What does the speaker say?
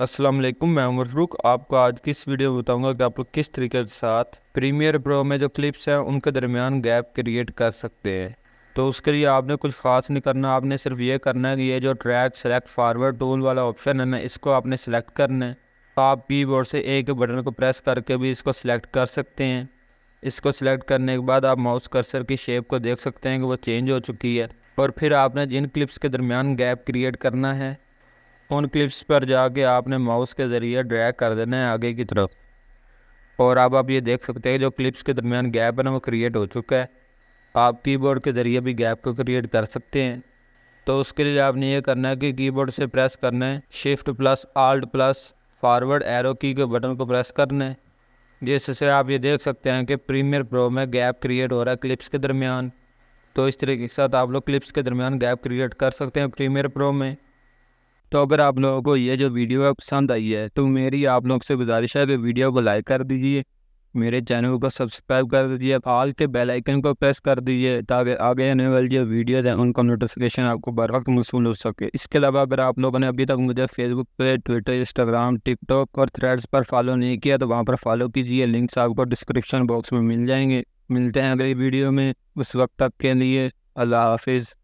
असलम मैं उमर फरूक आपको आज की इस वीडियो में बताऊंगा कि आप लोग किस तरीके के साथ प्रीमियर प्रो में जो क्लिप्स हैं उनके दरमियान गैप क्रिएट कर सकते हैं तो उसके लिए आपने कुछ ख़ास नहीं करना आपने सिर्फ ये करना है कि ये जो ट्रैक सेलेक्ट फारवर्ड टूल वाला ऑप्शन है ना इसको आपने सेलेक्ट करना है तो आप की बोर्ड से एक बटन को प्रेस करके भी इसको सिलेक्ट कर सकते हैं इसको सिलेक्ट करने के बाद आप माउस कर्सर की शेप को देख सकते हैं कि वो चेंज हो चुकी है और फिर आपने जिन क्लिप्स के दरमियान गैप क्रिएट करना है उन क्लिप्स पर जाके आपने माउस के ज़रिए ड्रैग कर देना है आगे की तरफ और अब आप ये देख सकते हैं जो क्लिप्स के दरमियान गैप है ना वो क्रिएट हो चुका है आप कीबोर्ड के ज़रिए भी गैप को क्रिएट कर सकते हैं तो उसके लिए आपने ये करना है कि कीबोर्ड से प्रेस करना है shift plus alt plus forward arrow key के बटन को प्रेस करना है जिससे आप ये देख सकते हैं कि प्रीमियर प्रो में गैप क्रिएट हो रहा है क्लिप्स के दरमियान तो इस तरीके के साथ आप लोग क्लिप्स के दरमियान गैप क्रिएट कर सकते हैं प्रीमियर प्रो में तो अगर आप लोगों को ये जो वीडियो है पसंद आई है तो मेरी आप लोग से गुजारिश है कि वीडियो को लाइक कर दीजिए मेरे चैनल को सब्सक्राइब कर दीजिए फाल के बेल आइकन को प्रेस कर दीजिए ताकि आगे आने वाली जो वीडियोज़ हैं उनका नोटिफिकेशन आपको बर वक्त मौसू हो सके इसके अलावा अगर आप लोगों ने अभी तक मुझे फेसबुक पे ट्विटर इंस्टाग्राम टिकटॉक और थ्रेड्स पर फॉलो नहीं किया तो वहाँ पर फॉलो कीजिए लिंक्स आपको डिस्क्रिप्शन बॉक्स में मिल जाएंगे मिलते हैं अगली वीडियो में उस वक्त तक के लिए अल्लाह हाफिज़